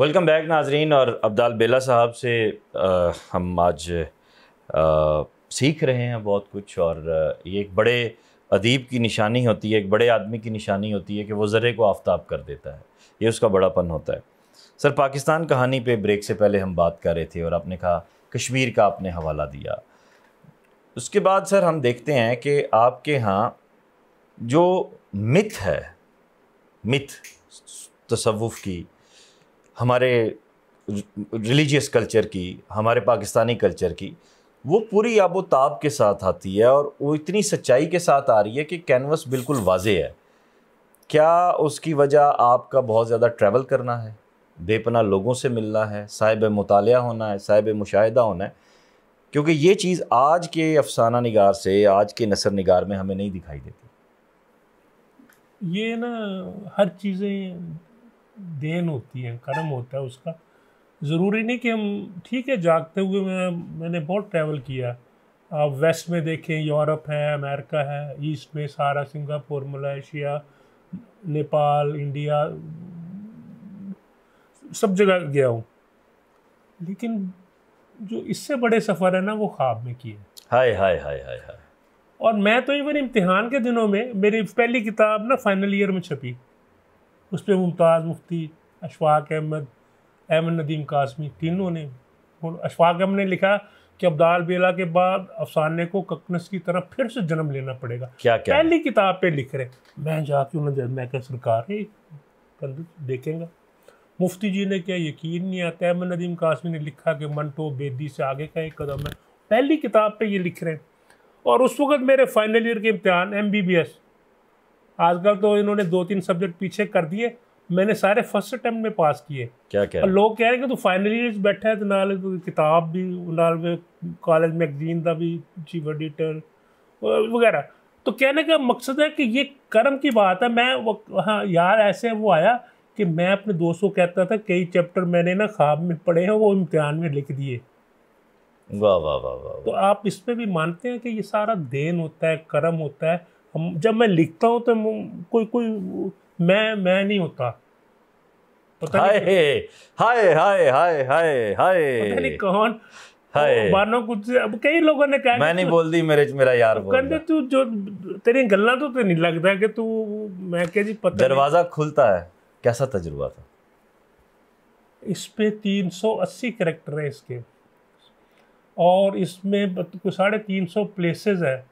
Welcome back नाजरीन और अब्दाल बेला साहब से आ, हम आज आ, सीख रहे हैं बहुत कुछ और ये एक बड़े अदीब की निशानी होती है एक बड़े आदमी की निशानी होती है कि वो ज़र्रे को आफ्ताब कर देता है ये उसका बड़ापन होता है सर पाकिस्तान कहानी पे ब्रेक से पहले हम बात कर रहे थे और आपने कहा कश्मीर का आपने हवाला दिया उसके बाद सर हम देखते हैं कि आपके यहाँ जो मिथ है मिथ तसवुफ़ की हमारे रिलीजियस कल्चर की हमारे पाकिस्तानी कल्चर की वो पूरी आबो ताब के साथ आती है और वो इतनी सच्चाई के साथ आ रही है कि कैनवस बिल्कुल वाजे है क्या उसकी वजह आपका बहुत ज़्यादा ट्रैवल करना है बेपना लोगों से मिलना है साहिब मुताल होना है साहिब मुशाहिदा होना है क्योंकि ये चीज़ आज के अफसाना निगार से आज के नसर निगार में हमें नहीं दिखाई देती ये ना हर चीज़ें देन होती है कर्म होता है उसका ज़रूरी नहीं कि हम ठीक है जागते हुए मैं मैंने बहुत ट्रैवल किया आप वेस्ट में देखें यूरोप है अमेरिका है ईस्ट में सारा सिंगापुर मलेशिया नेपाल इंडिया सब जगह गया हूँ लेकिन जो इससे बड़े सफ़र है ना वो ख्वाब में किए हाय हाय हाय हाय हाय और मैं तो इवन इम्तिहान के दिनों में मेरी पहली किताब ना फाइनल ईयर में छपी उस पर मुमताज़ मुफ्ती अशफाक अहमद अहमद नदीम कासमी तीनों ने अशफाक अहमद ने लिखा कि अब्दाल बेला के बाद अफसाने को ककनस की तरफ फिर से जन्म लेना पड़ेगा क्या क्या पहली किताब पे लिख रहे मैं जाके उन्होंने मैं क्या सरकार देखेंगे मुफ्ती जी ने क्या यकीन नहीं आता अहमद नदीम कासमी ने लिखा कि मंटो बेदी से आगे का एक कदम है पहली किताब पे ये लिख रहे हैं और उस वक्त मेरे फाइनल ईयर के इम्तहान एम बी बी एस आजकल तो इन्होंने दो तीन सब्जेक्ट पीछे कर दिए मैंने सारे फर्स्ट अटैम्प्ट में पास किए क्या क्या और लोग कह रहे हैं कि तू फाइनल ईयर बैठा है तो नाल किताब भी नाल कॉलेज मैगजीन का भी चीफ एडिटर वगैरह तो कहने का मकसद है कि ये कर्म की बात है मैं हाँ यार ऐसे वो आया कि मैं अपने दोस्त को कहता था कई चैप्टर मैंने ना ख्वाब में पढ़े हैं वो इम्तहान में लिख दिए वाह वाह वाह वाह तो आप इस पर भी मानते हैं कि ये सारा देन होता है कर्म होता है जब मैं लिखता हूँ तो कोई कोई मैं मैं नहीं होता हाय हाय हाय हाय हाय हाय पता नहीं कौन हाय बानो कुछ अब कई लोगों ने कहा मैं नहीं बोल दी मेरे मेरा यार बोल कहते तू जो तेरी गल्ला तो ते नहीं लगता कि तू मैं कह जी पता दरवाजा खुलता है कैसा तजुर्बा था इस पे 380 करेक्टर है इसके और इसमें साढ़े तीन सौ प्लेसेज है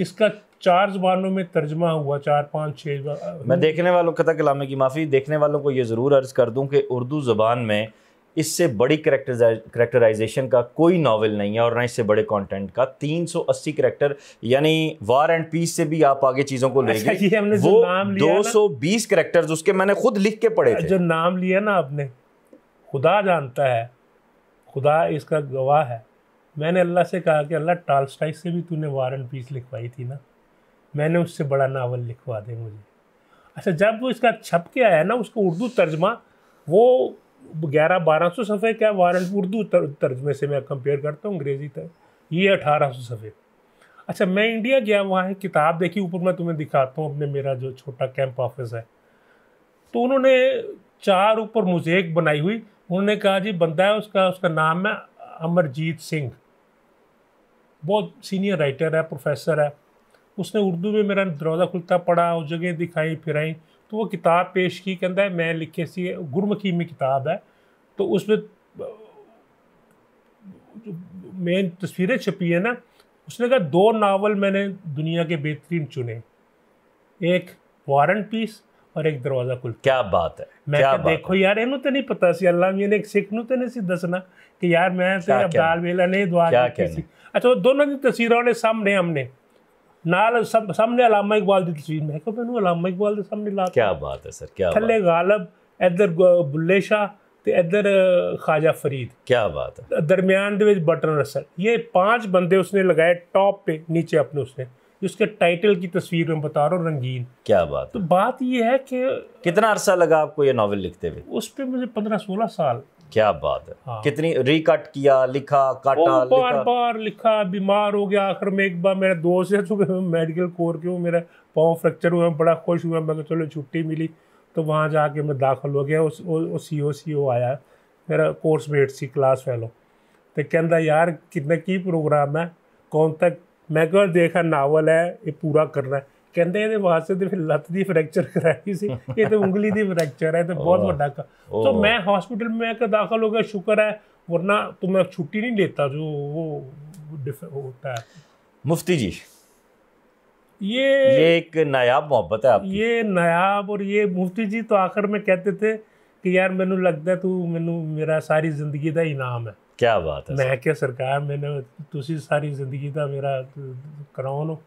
इसका चार जबानों में तर्जमा हुआ चार पाँच छः मैं देखने वालों कथा कलामे की माफ़ी देखने वालों को ये ज़रूर अर्ज़ कर दूँ कि उर्दू ज़बान में इससे बड़ी करेक्टराइजेशन का कोई नावल नहीं है और ना इससे बड़े कंटेंट का 380 करेक्टर यानी वार एंड पीस से भी आप आगे चीज़ों को ले अच्छा, दो वो बीस करेक्टर्स उसके मैंने खुद लिख के पढ़े थे जो नाम लिया ना आपने खुदा जानता है खुदा इसका गवाह है मैंने अल्लाह से कहा कि अल्लाह टाल से भी तूने वार एंड पीस लिखवाई थी ना मैंने उससे बड़ा नावल लिखवा दे मुझे अच्छा जब वो इसका छप के आया ना उसको उर्दू तर्जमा वो ग्यारह बारह सौ सफ़े क्या वारंट उर्दू तर्जमे से मैं कंपेयर करता हूँ अंग्रेज़ी तक ये अठारह सौ सफ़े अच्छा मैं इंडिया गया वहाँ किताब देखी ऊपर मैं तुम्हें दिखाता हूँ अपने मेरा जो छोटा कैंप ऑफिस है तो उन्होंने चार ऊपर एक बनाई हुई उन्होंने कहा जी बंदा है उसका उसका नाम है अमरजीत सिंह बहुत सीनियर राइटर है प्रोफेसर है उसने उर्दू में मेरा दरवाज़ा खुलता पढ़ा उस जगह दिखाई फिराई तो वो किताब पेश की कहता है मैं लिखे सी गुरमुखी में किताब है तो उसमें मेन तस्वीरें छपी है ना उसने कहा दो नावल मैंने दुनिया के बेहतरीन चुने एक वारन पीस और एक दरवाज़ा खुल क्या बात है मैं क्या बात देखो है? यार इन्हू तो नहीं पता सी अल्लाह मियाँ ने एक सिख नू तो नहीं सी दसना कि यार मैं तो अब्दाल वेला नहीं दुआ अच्छा दोनों की तस्वीरों ने सामने हमने ਨਾਲ ਸਭ ਸਾਹਮਣੇ ਅਲਾਮਾ ਇਕਬਾਲ ਦੀ ਤਸਵੀਰ ਮੈਂ ਕਿਹਾ ਮੈਨੂੰ ਅਲਾਮਾ ਇਕਬਾਲ ਦੇ ਸਾਹਮਣੇ ਲਾ ਕੀ ਬਾਤ ਹੈ ਸਰ ਕੀ ਬਾਤ ਥੱਲੇ ਗਾਲਬ ਇੱਧਰ ਬੁੱਲੇ ਸ਼ਾ ਤੇ ਇੱਧਰ ਖਾਜਾ ਫਰੀਦ ਕੀ ਬਾਤ ਹੈ ਦਰਮਿਆਨ ਦੇ ਵਿੱਚ ਬਟਨ ਰਸਲ ਇਹ ਪੰਜ ਬੰਦੇ ਉਸਨੇ ਲਗਾਏ ਟੌਪ पे नीचे अपने उसने उसके टाइटल की तस्वीर में बता रहा हूँ रंगीन क्या बात तो बात यह है कि कितना अरसा लगा आपको ये नावल लिखते हुए उस पर मुझे पंद्रह सोलह साल क्या बात है हाँ। कितनी रिकट किया लिखा काटा बार लिखा। बार लिखा बीमार हो गया आखिर में एक बार मेरा दोस्त है चुके मेडिकल कोर के मेरा पाँव फ्रैक्चर हुआ बड़ा खुश हुआ मैं चलो छुट्टी मिली तो वहाँ जाके मैं दाखिल हो गया उस सी ओ सी ओ आया मेरा कोर्स मेट सी क्लास फैलो तो कहता यार कितना की प्रोग्राम है कौन तक मैं कहा देखा नावल है ये पूरा करना है ਕਹਿੰਦੇ ਇਹਦੇ ਵਾਸਤੇ ਤੇ ਫਿਰ ਲੱਤ ਦੀ ਫ੍ਰੈਕਚਰ ਕਰਾਈ ਸੀ ਇਹ ਤੇ ਉਂਗਲੀ ਦੀ ਫ੍ਰੈਕਚਰ ਹੈ ਤੇ ਬਹੁਤ ਵੱਡਾ ਕਾ तो ਮੈਂ ਹਸਪੀਟਲ ਮੈਂ ਕਿ ਦਾਖਲ ਹੋ ਗਿਆ ਸ਼ੁਕਰ ਹੈ ਵਰਨਾ तो ਮੈਂ ਛੁੱਟੀ ਨਹੀਂ ਲੈਤਾ ਜੋ ਉਹ ਹੁੰਦਾ ਹੈ ਮੁਫਤੀ ਜੀ ये ये एक नायाब मोहब्बत है आपकी ये नायाब और ये मुफ्ती जी तो आखिर में कहते थे कि यार मैनू लगता है तू मैनू मेरा सारी जिंदगी का इनाम है क्या बात है मैं क्या सरकार मैंने तुसी सारी जिंदगी का मेरा क्राउन हो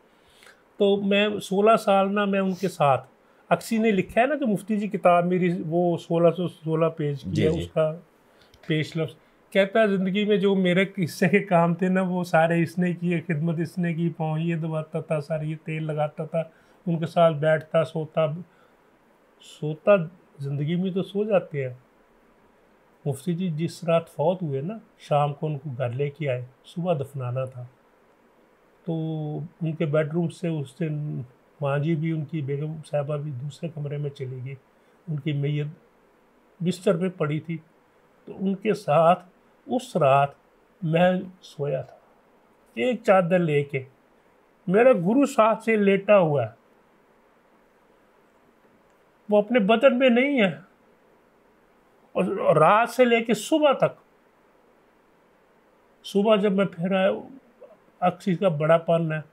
तो मैं 16 साल ना मैं उनके साथ अक्सी ने लिखा है ना जो मुफ्ती जी किताब मेरी वो 1616 पेज की है उसका पेश लफ्स कहता है ज़िंदगी में जो मेरे हिस्से के काम थे ना वो सारे इसने किए खिदमत इसने की पाँव ये दबाता था सारे ये तेल लगाता था उनके साथ बैठता सोता सोता ज़िंदगी में तो सो जाते हैं मुफ्ती जी जिस रात फौत हुए ना शाम को उनको घर लेके आए सुबह दफनाना था तो उनके बेडरूम से उस दिन माँ जी भी उनकी बेगम साहबा भी दूसरे कमरे में चली गई उनकी मैयत बिस्तर पे पड़ी थी तो उनके साथ उस रात मैं सोया था एक चादर लेके मेरा गुरु साथ से लेटा हुआ है वो अपने बदन में नहीं है और रात से लेके सुबह तक सुबह जब मैं फिर आया अक्स का बड़ा पन है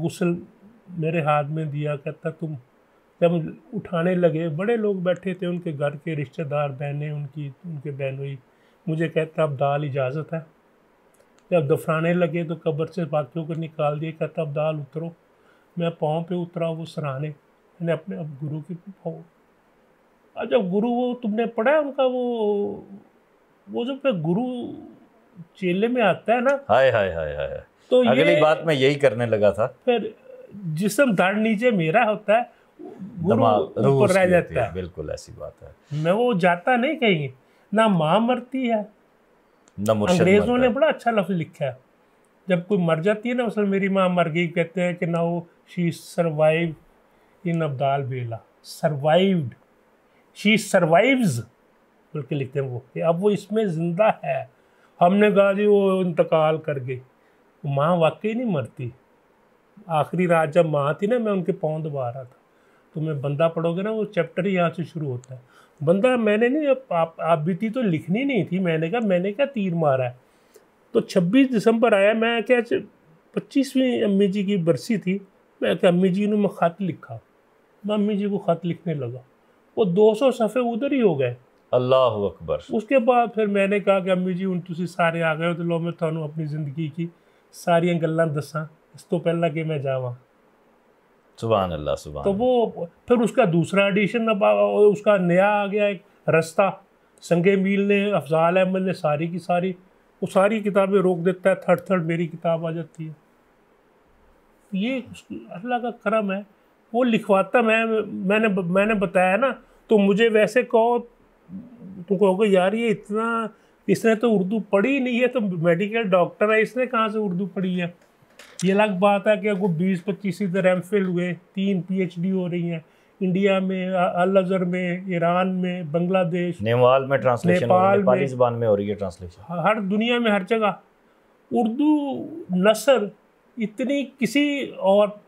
गुसल मेरे हाथ में दिया कहता तुम जब उठाने लगे बड़े लोग बैठे थे उनके घर के रिश्तेदार बहनें उनकी उनके बहनोई मुझे कहता अब दाल इजाज़त है जब दफराने लगे तो कब्र से बाकियों को निकाल दिए कहता अब दाल उतरो मैं पाँव पे उतरा वो सराहने मैंने अपने अब गुरु की पाँव जब गुरु वो तुमने पढ़ा उनका वो वो जब गुरु चेले में आता है ना हाय हाय हाय हाय तो अगली बात मैं यही करने लगा था फिर जिसम धड़ नीचे मेरा होता है ऊपर रह जाता है बिल्कुल ऐसी बात है मैं वो जाता नहीं कहीं ना माँ मरती है अंग्रेजों ने बड़ा अच्छा लफ्ज लिखा है जब कोई मर जाती है ना उसमें मेरी माँ मर गई कहते हैं कि ना वो शी सर्वाइव इन अब्दाल बेला सर्वाइव्ड शी सर्वाइव्स बल्कि लिखते हैं वो अब वो इसमें ज़िंदा है हमने कहा जी वो इंतकाल कर गई माँ वाकई नहीं मरती आखिरी रात जब माँ थी ना मैं उनके पाँव दबा रहा था तो मैं बंदा पढ़ोगे ना वो चैप्टर ही यहाँ से शुरू होता है बंदा मैंने नहीं आप आप बीती तो लिखनी नहीं थी मैंने कहा मैंने क्या तीर मारा है तो 26 दिसंबर आया मैं क्या पच्चीसवीं अम्मी जी की बरसी थी मैं क्या अम्मी जी ने मैं ख़त लिखा मैं अम्मी जी को ख़त लिखने लगा वो 200 सफ़े उधर ही हो गए अल्लाह अकबर उसके बाद फिर मैंने कहा कि अम्मी जी हूँ तुम सारे आ गए हो तो लो मैं थानू अपनी ज़िंदगी की ਸਾਰੀਆਂ ਗੱਲਾਂ ਦੱਸਾਂ ਇਸ ਤੋਂ ਪਹਿਲਾਂ ਕਿ ਮੈਂ ਜਾਵਾਂ सुबह अल्लाह सुबह तो वो फिर उसका दूसरा एडिशन अब उसका नया आ गया एक रास्ता संगे मील ने अफजाल अहमद ने सारी की सारी वो सारी किताबें रोक देता है थर्ड थर्ड मेरी किताब आ जाती है तो ये अल्लाह का करम है वो लिखवाता मैं मैंने मैंने बताया ना तो मुझे वैसे कहो तुम कहोगे यार ये इतना इसने तो उर्दू पढ़ी ही नहीं है तो मेडिकल डॉक्टर है इसने कहाँ से उर्दू पढ़ी है ये अलग बात है कि अगर बीस पच्चीस इधर एम फिल हुए तीन डी हो रही हैं इंडिया में अल अजहर में ईरान में बांग्लादेश नेपाल में ट्रांसलेशन नेपाल में जबान में हो रही है ट्रांसलेशन हर दुनिया में हर जगह उर्दू नसर इतनी किसी और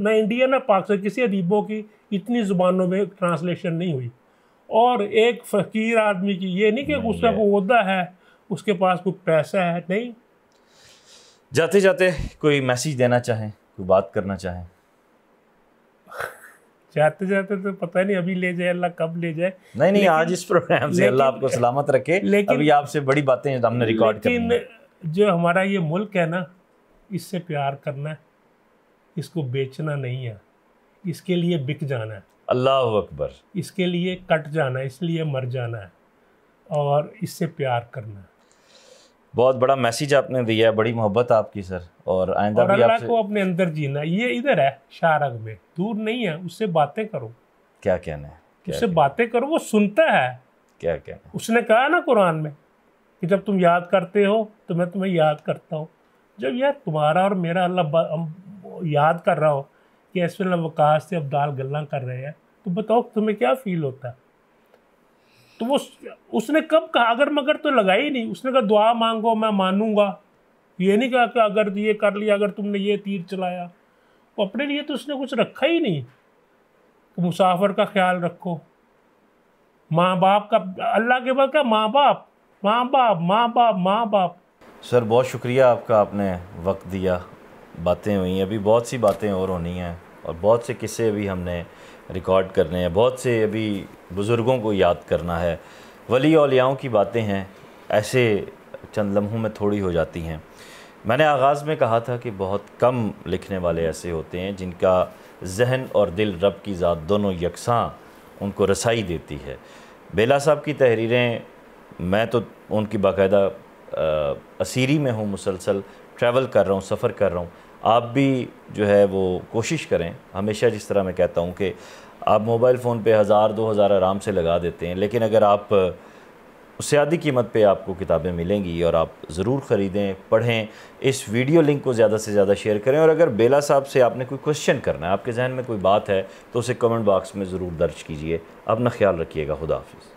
ना इंडिया ना पाकिस्तान किसी अदीबों की इतनी ज़ुबानों में ट्रांसलेशन नहीं हुई और एक फ़कीर आदमी की ये नहीं कि उसका कोई उहदा है उसके पास कोई पैसा है नहीं जाते जाते कोई मैसेज देना चाहें कोई बात करना चाहें जाते जाते तो पता नहीं अभी ले जाए अल्लाह कब ले जाए नहीं नहीं आज इस प्रोग्राम से अल्लाह आपको सलामत रखे लेकिन अभी आपसे बड़ी बातें हमने रिकॉर्ड लेकिन जो हमारा ये मुल्क है ना इससे प्यार करना है इसको बेचना नहीं है इसके लिए बिक जाना है अल्लाह अकबर इसके लिए कट जाना इसलिए मर जाना है और इससे प्यार करना है बहुत बड़ा मैसेज आपने दिया है बड़ी मोहब्बत आपकी सर और आइंदा भी आपसे को अपने अंदर जीना ये इधर है शारग में दूर नहीं है उससे बातें करो क्या कहना है उससे बातें करो वो सुनता है क्या कहना उसने कहा ना कुरान में कि जब तुम याद करते हो तो मैं तुम्हें याद करता हूँ जब यार तुम्हारा और मेरा अल्लाह याद कर रहा हो कि वेल अवकाश से अब्दाल गल कर रहे हैं तो बताओ तुम्हें क्या फील होता है तो वो उसने कब कहा अगर मगर तो लगाई नहीं उसने कहा दुआ मांगो मैं मानूंगा ये नहीं कहा कि अगर ये कर लिया अगर तुमने ये तीर चलाया वो अपने लिए तो उसने कुछ रखा ही नहीं तो मुसाफर का ख्याल रखो माँ बाप का अल्लाह के बाद क्या माँ बाप माँ बाप माँ बाप माँ बाप सर बहुत शुक्रिया आपका आपने वक्त दिया बातें हुई अभी बहुत सी बातें और होनी हैं और बहुत से किस्से अभी हमने रिकॉर्ड करने हैं बहुत से अभी बुज़ुर्गों को याद करना है वली अलियाओं की बातें हैं ऐसे चंद लम्हों में थोड़ी हो जाती हैं मैंने आगाज़ में कहा था कि बहुत कम लिखने वाले ऐसे होते हैं जिनका जहन और दिल रब की ज़ात दोनों यकसां उनको रसाई देती है बेला साहब की तहरीरें मैं तो उनकी बाकायदा असीरी में हूँ मुसलसल ट्रैवल कर रहा हूँ सफ़र कर रहा हूँ आप भी जो है वो कोशिश करें हमेशा जिस तरह मैं कहता हूँ कि आप मोबाइल फ़ोन पे हज़ार दो हज़ार आराम से लगा देते हैं लेकिन अगर आप उससे आधी कीमत पे आपको किताबें मिलेंगी और आप ज़रूर ख़रीदें पढ़ें इस वीडियो लिंक को ज़्यादा से ज़्यादा शेयर करें और अगर बेला साहब से आपने कोई क्वेश्चन करना है आपके जहन में कोई बात है तो उसे कमेंट बॉक्स में ज़रूर दर्ज कीजिए अपना ख्याल रखिएगा खुदाफिज़